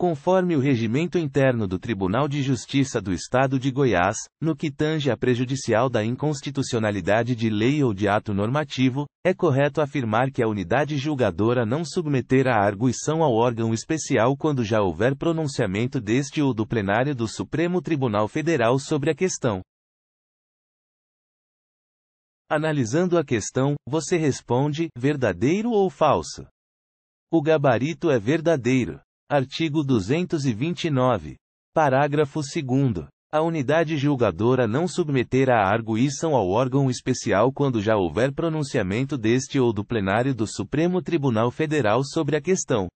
conforme o regimento interno do Tribunal de Justiça do Estado de Goiás, no que tange a prejudicial da inconstitucionalidade de lei ou de ato normativo, é correto afirmar que a unidade julgadora não submeterá a arguição ao órgão especial quando já houver pronunciamento deste ou do plenário do Supremo Tribunal Federal sobre a questão. Analisando a questão, você responde: verdadeiro ou falso? O gabarito é verdadeiro. Artigo 229. Parágrafo 2. A unidade julgadora não submeterá a arguição ao órgão especial quando já houver pronunciamento deste ou do plenário do Supremo Tribunal Federal sobre a questão.